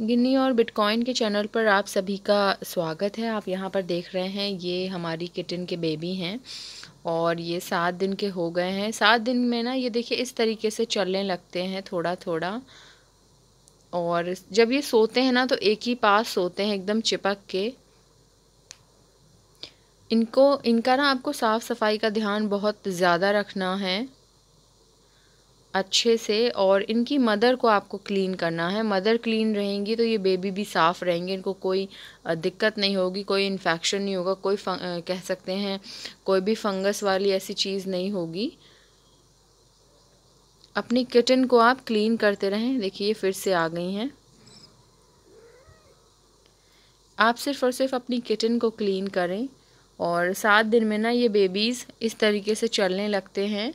गिन्नी और बिटकॉइन के चैनल पर आप सभी का स्वागत है आप यहाँ पर देख रहे हैं ये हमारी किटन के बेबी हैं और ये सात दिन के हो गए हैं सात दिन में ना ये देखिए इस तरीके से चलने लगते हैं थोड़ा थोड़ा और जब ये सोते हैं ना तो एक ही पास सोते हैं एकदम चिपक के इनको इनका ना आपको साफ़ सफाई का ध्यान बहुत ज़्यादा रखना है अच्छे से और इनकी मदर को आपको क्लीन करना है मदर क्लीन रहेंगी तो ये बेबी भी साफ़ रहेंगे इनको कोई दिक्कत नहीं होगी कोई इन्फेक्शन नहीं होगा कोई कह सकते हैं कोई भी फंगस वाली ऐसी चीज़ नहीं होगी अपनी किटन को आप क्लीन करते रहें देखिए फिर से आ गई हैं आप सिर्फ और सिर्फ अपनी किटन को क्लीन करें और सात दिन में ना ये बेबीज़ इस तरीके से चलने लगते हैं